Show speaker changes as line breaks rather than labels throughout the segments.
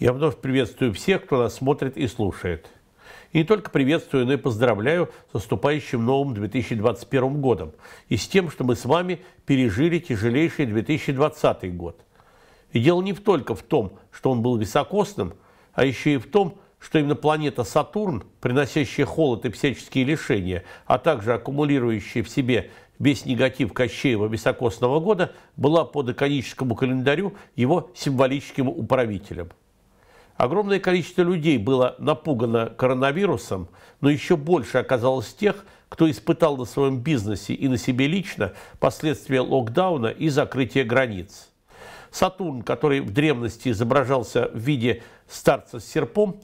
Я вновь приветствую всех, кто нас смотрит и слушает. И не только приветствую, но и поздравляю с наступающим новым 2021 годом и с тем, что мы с вами пережили тяжелейший 2020 год. И дело не только в том, что он был високосным, а еще и в том, что именно планета Сатурн, приносящая холод и всяческие лишения, а также аккумулирующая в себе весь негатив Кощеева високосного года, была по доконическому календарю его символическим управителем. Огромное количество людей было напугано коронавирусом, но еще больше оказалось тех, кто испытал на своем бизнесе и на себе лично последствия локдауна и закрытия границ. Сатурн, который в древности изображался в виде старца с серпом,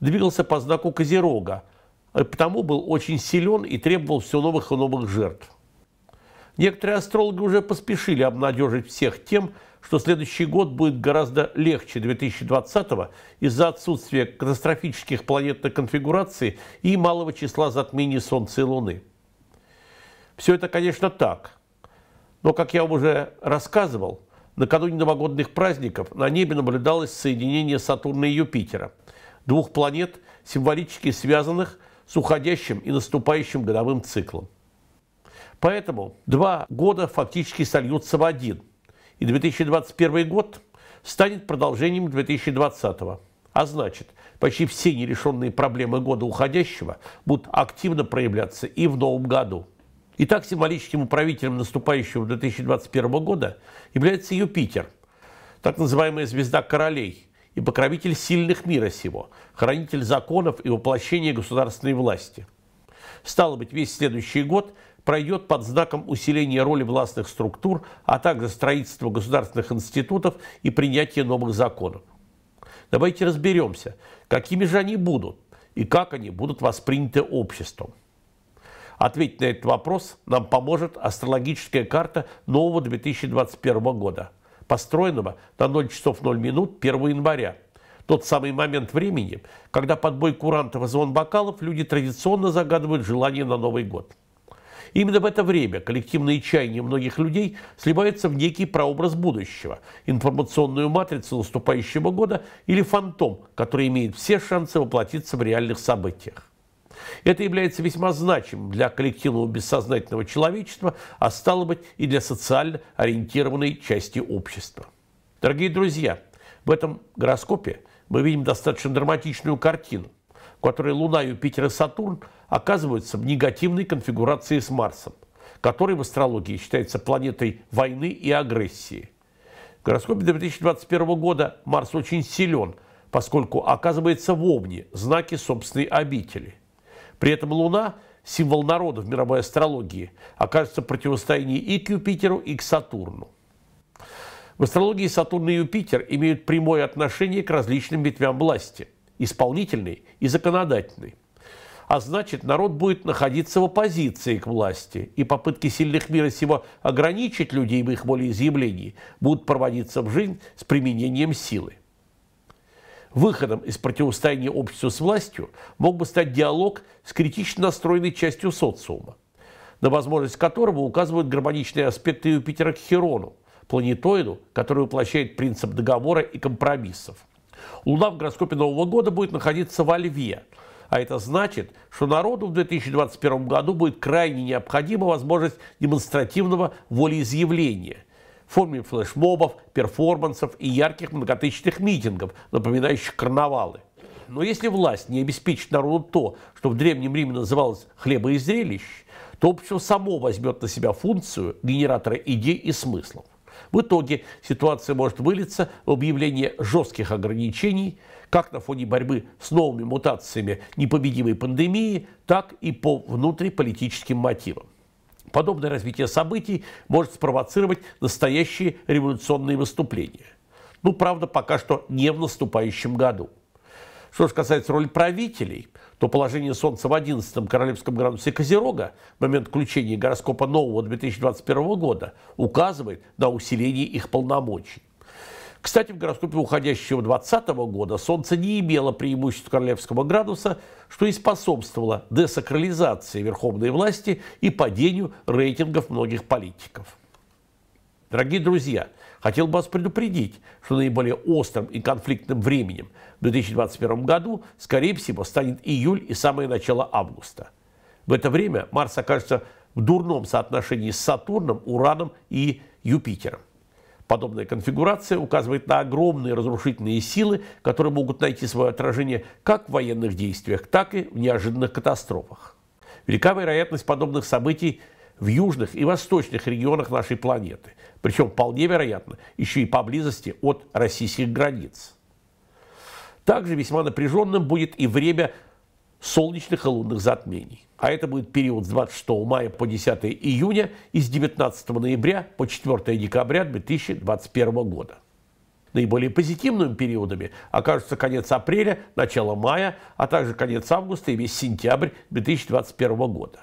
двигался по знаку Козерога, и потому был очень силен и требовал все новых и новых жертв. Некоторые астрологи уже поспешили обнадежить всех тем, что следующий год будет гораздо легче 2020 из-за отсутствия катастрофических планетных конфигураций и малого числа затмений Солнца и Луны. Все это, конечно, так. Но, как я вам уже рассказывал, накануне новогодних праздников на небе наблюдалось соединение Сатурна и Юпитера, двух планет, символически связанных с уходящим и наступающим годовым циклом. Поэтому два года фактически сольются в один – и 2021 год станет продолжением 2020 А значит, почти все нерешенные проблемы года уходящего будут активно проявляться и в новом году. Итак, символическим управителем наступающего 2021 года является Юпитер, так называемая звезда королей и покровитель сильных мира сего, хранитель законов и воплощения государственной власти. Стало быть, весь следующий год пройдет под знаком усиления роли властных структур, а также строительства государственных институтов и принятия новых законов. Давайте разберемся, какими же они будут и как они будут восприняты обществом. Ответить на этот вопрос нам поможет астрологическая карта нового 2021 года, построенного на 0 часов 0 минут 1 января. Тот самый момент времени, когда под бой курантов и звон бокалов люди традиционно загадывают желание на Новый год. Именно в это время коллективные чаяния многих людей сливаются в некий прообраз будущего, информационную матрицу наступающего года или фантом, который имеет все шансы воплотиться в реальных событиях. Это является весьма значимым для коллективного бессознательного человечества, а стало быть и для социально ориентированной части общества. Дорогие друзья, в этом гороскопе мы видим достаточно драматичную картину – у которой Луна, Юпитер и Сатурн оказываются в негативной конфигурации с Марсом, который в астрологии считается планетой войны и агрессии. В гороскопе 2021 года Марс очень силен, поскольку оказывается в Овне, знаке собственной обители. При этом Луна – символ народа в мировой астрологии, окажется в противостоянии и к Юпитеру, и к Сатурну. В астрологии Сатурн и Юпитер имеют прямое отношение к различным ветвям власти – исполнительной и законодательной. А значит, народ будет находиться в оппозиции к власти, и попытки сильных мира сего ограничить людей в их волеизъявлении будут проводиться в жизнь с применением силы. Выходом из противостояния обществу с властью мог бы стать диалог с критично настроенной частью социума, на возможность которого указывают гармоничные аспекты Юпитера к Херону, планетоиду, который воплощает принцип договора и компромиссов – Луна в гороскопе Нового года будет находиться во Льве. А это значит, что народу в 2021 году будет крайне необходима возможность демонстративного волеизъявления в форме флешмобов, перформансов и ярких многотысячных митингов, напоминающих карнавалы. Но если власть не обеспечит народу то, что в Древнем Риме называлось хлеба то общество само возьмет на себя функцию генератора идей и смыслов. В итоге ситуация может вылиться в объявление жестких ограничений, как на фоне борьбы с новыми мутациями непобедимой пандемии, так и по внутриполитическим мотивам. Подобное развитие событий может спровоцировать настоящие революционные выступления. Ну, правда, пока что не в наступающем году. Что же касается роли правителей, то положение Солнца в 11 королевском градусе Козерога, момент включения гороскопа нового 2021 года, указывает на усиление их полномочий. Кстати, в гороскопе уходящего 2020 года Солнце не имело преимуществ королевского градуса, что и способствовало десакрализации верховной власти и падению рейтингов многих политиков. Дорогие друзья, Хотел бы вас предупредить, что наиболее острым и конфликтным временем в 2021 году, скорее всего, станет июль и самое начало августа. В это время Марс окажется в дурном соотношении с Сатурном, Ураном и Юпитером. Подобная конфигурация указывает на огромные разрушительные силы, которые могут найти свое отражение как в военных действиях, так и в неожиданных катастрофах. Велика вероятность подобных событий в южных и восточных регионах нашей планеты, причем вполне вероятно, еще и поблизости от российских границ. Также весьма напряженным будет и время солнечных и лунных затмений. А это будет период с 26 мая по 10 июня и с 19 ноября по 4 декабря 2021 года. Наиболее позитивными периодами окажутся конец апреля, начало мая, а также конец августа и весь сентябрь 2021 года.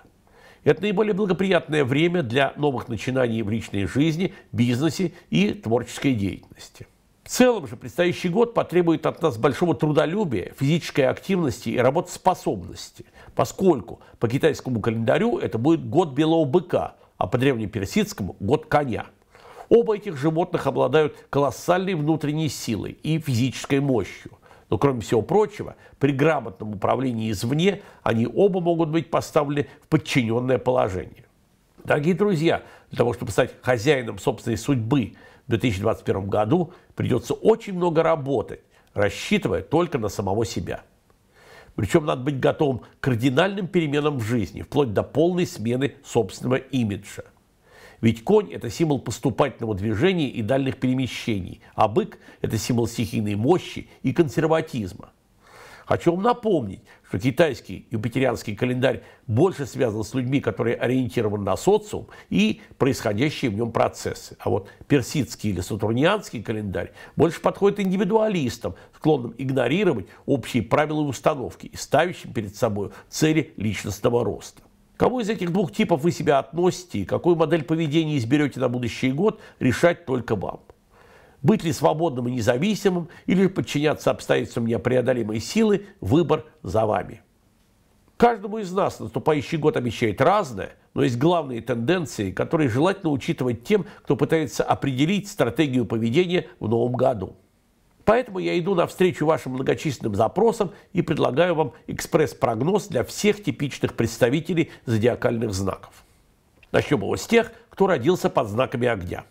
Это наиболее благоприятное время для новых начинаний в личной жизни, бизнесе и творческой деятельности. В целом же предстоящий год потребует от нас большого трудолюбия, физической активности и работоспособности, поскольку по китайскому календарю это будет год белого быка, а по древнеперсидскому – год коня. Оба этих животных обладают колоссальной внутренней силой и физической мощью. Но, кроме всего прочего, при грамотном управлении извне они оба могут быть поставлены в подчиненное положение. Дорогие друзья, для того, чтобы стать хозяином собственной судьбы в 2021 году, придется очень много работать, рассчитывая только на самого себя. Причем надо быть готовым к кардинальным переменам в жизни, вплоть до полной смены собственного имиджа – ведь конь – это символ поступательного движения и дальних перемещений, а бык – это символ стихийной мощи и консерватизма. Хочу вам напомнить, что китайский юпитерианский календарь больше связан с людьми, которые ориентированы на социум и происходящие в нем процессы. А вот персидский или сатурнианский календарь больше подходит индивидуалистам, склонным игнорировать общие правила и установки и ставящим перед собой цели личностного роста. Кому из этих двух типов вы себя относите какую модель поведения изберете на будущий год, решать только вам. Быть ли свободным и независимым или подчиняться обстоятельствам непреодолимой силы – выбор за вами. Каждому из нас наступающий год обещает разное, но есть главные тенденции, которые желательно учитывать тем, кто пытается определить стратегию поведения в новом году. Поэтому я иду навстречу вашим многочисленным запросам и предлагаю вам экспресс-прогноз для всех типичных представителей зодиакальных знаков. Начнем его с тех, кто родился под знаками огня.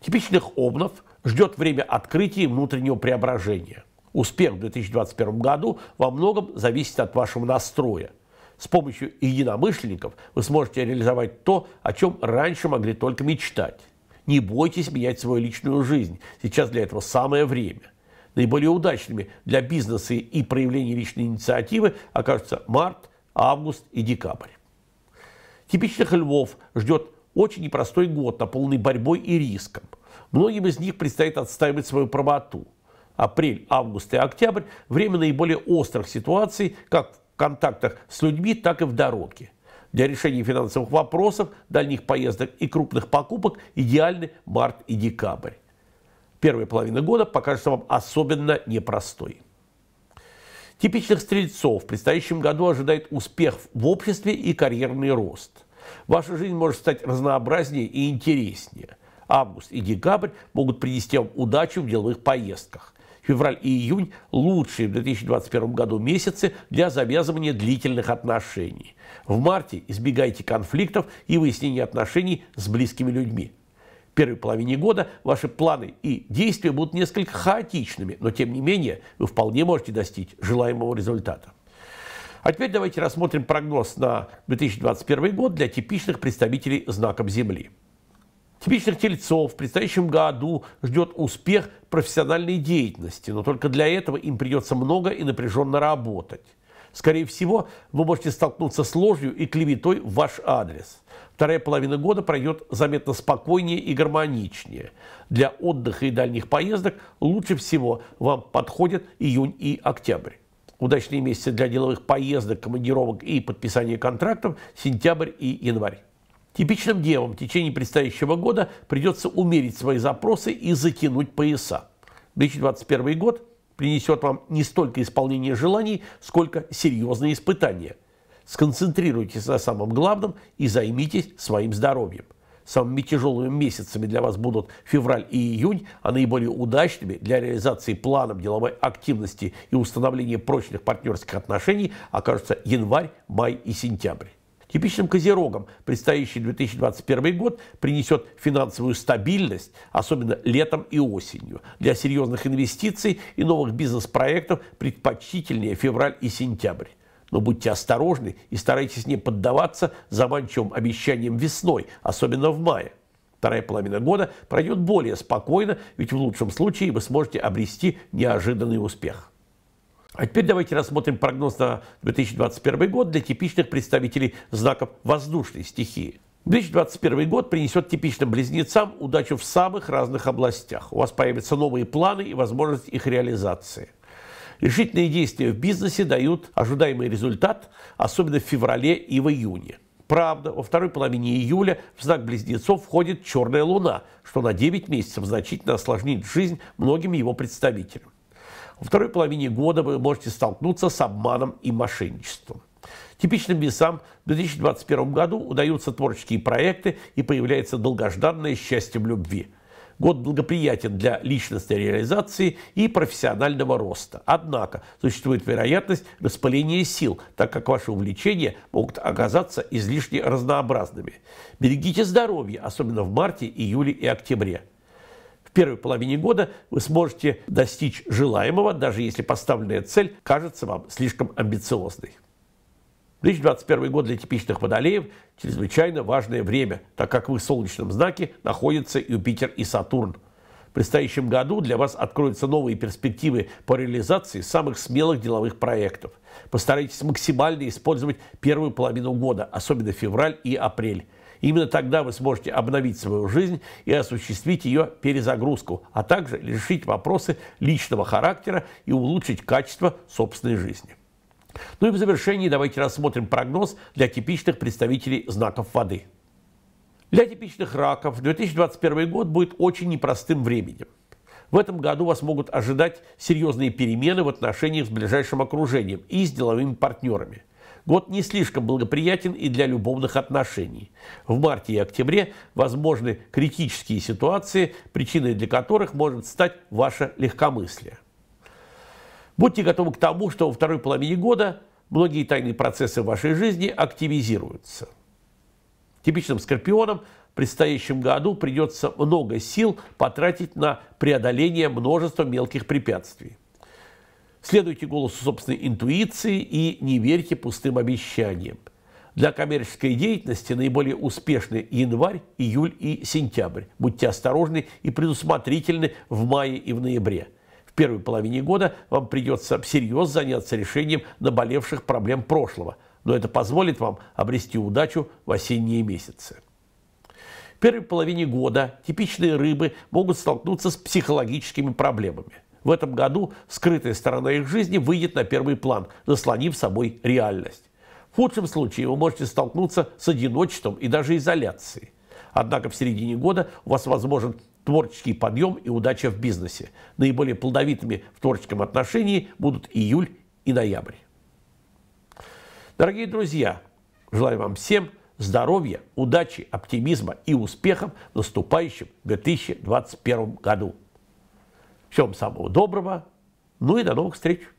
Типичных обнов ждет время открытия и внутреннего преображения. Успех в 2021 году во многом зависит от вашего настроя. С помощью единомышленников вы сможете реализовать то, о чем раньше могли только мечтать. Не бойтесь менять свою личную жизнь. Сейчас для этого самое время. Наиболее удачными для бизнеса и проявления личной инициативы окажутся март, август и декабрь. Типичных львов ждет очень непростой год, наполненный борьбой и риском. Многим из них предстоит отстаивать свою правоту. Апрель, август и октябрь – время наиболее острых ситуаций как в контактах с людьми, так и в дороге. Для решения финансовых вопросов, дальних поездок и крупных покупок идеальны март и декабрь. Первая половина года покажется вам особенно непростой. Типичных стрельцов в предстоящем году ожидает успех в обществе и карьерный рост. Ваша жизнь может стать разнообразнее и интереснее. Август и декабрь могут принести вам удачу в деловых поездках февраль и июнь – лучшие в 2021 году месяцы для завязывания длительных отношений. В марте избегайте конфликтов и выяснения отношений с близкими людьми. В первой половине года ваши планы и действия будут несколько хаотичными, но тем не менее вы вполне можете достичь желаемого результата. А теперь давайте рассмотрим прогноз на 2021 год для типичных представителей знаков Земли. Типичных тельцов в предстоящем году ждет успех профессиональной деятельности, но только для этого им придется много и напряженно работать. Скорее всего, вы можете столкнуться с ложью и клеветой в ваш адрес. Вторая половина года пройдет заметно спокойнее и гармоничнее. Для отдыха и дальних поездок лучше всего вам подходят июнь и октябрь. Удачные месяцы для деловых поездок, командировок и подписания контрактов – сентябрь и январь. Типичным девам в течение предстоящего года придется умерить свои запросы и затянуть пояса. 2021 год принесет вам не столько исполнение желаний, сколько серьезные испытания. Сконцентрируйтесь на самом главном и займитесь своим здоровьем. Самыми тяжелыми месяцами для вас будут февраль и июнь, а наиболее удачными для реализации планов деловой активности и установления прочных партнерских отношений окажутся январь, май и сентябрь. Типичным козерогам предстоящий 2021 год принесет финансовую стабильность, особенно летом и осенью. Для серьезных инвестиций и новых бизнес-проектов предпочтительнее февраль и сентябрь. Но будьте осторожны и старайтесь не поддаваться заманчивым обещаниям весной, особенно в мае. Вторая половина года пройдет более спокойно, ведь в лучшем случае вы сможете обрести неожиданный успех. А теперь давайте рассмотрим прогноз на 2021 год для типичных представителей знаков воздушной стихии. 2021 год принесет типичным близнецам удачу в самых разных областях. У вас появятся новые планы и возможность их реализации. Решительные действия в бизнесе дают ожидаемый результат, особенно в феврале и в июне. Правда, во второй половине июля в знак близнецов входит черная луна, что на 9 месяцев значительно осложнит жизнь многим его представителям. Во второй половине года вы можете столкнуться с обманом и мошенничеством. Типичным весам в 2021 году удаются творческие проекты и появляется долгожданное счастье в любви. Год благоприятен для личностной реализации и профессионального роста. Однако существует вероятность распыления сил, так как ваши увлечения могут оказаться излишне разнообразными. Берегите здоровье, особенно в марте, июле и октябре первой половине года вы сможете достичь желаемого, даже если поставленная цель кажется вам слишком амбициозной. 2021 год для типичных водолеев – чрезвычайно важное время, так как вы в солнечном знаке находятся Юпитер и Сатурн. В предстоящем году для вас откроются новые перспективы по реализации самых смелых деловых проектов. Постарайтесь максимально использовать первую половину года, особенно февраль и апрель. Именно тогда вы сможете обновить свою жизнь и осуществить ее перезагрузку, а также решить вопросы личного характера и улучшить качество собственной жизни. Ну и в завершении давайте рассмотрим прогноз для типичных представителей знаков воды. Для типичных раков 2021 год будет очень непростым временем. В этом году вас могут ожидать серьезные перемены в отношениях с ближайшим окружением и с деловыми партнерами – Год не слишком благоприятен и для любовных отношений. В марте и октябре возможны критические ситуации, причиной для которых может стать ваше легкомыслие. Будьте готовы к тому, что во второй половине года многие тайные процессы в вашей жизни активизируются. Типичным скорпионам в предстоящем году придется много сил потратить на преодоление множества мелких препятствий. Следуйте голосу собственной интуиции и не верьте пустым обещаниям. Для коммерческой деятельности наиболее успешны январь, июль и сентябрь. Будьте осторожны и предусмотрительны в мае и в ноябре. В первой половине года вам придется всерьез заняться решением наболевших проблем прошлого, но это позволит вам обрести удачу в осенние месяцы. В первой половине года типичные рыбы могут столкнуться с психологическими проблемами. В этом году скрытая сторона их жизни выйдет на первый план, заслонив собой реальность. В худшем случае вы можете столкнуться с одиночеством и даже изоляцией. Однако в середине года у вас возможен творческий подъем и удача в бизнесе. Наиболее плодовитыми в творческом отношении будут июль и ноябрь. Дорогие друзья, желаю вам всем здоровья, удачи, оптимизма и успехов в наступающем 2021 году. Всем самого доброго. Ну и до новых встреч.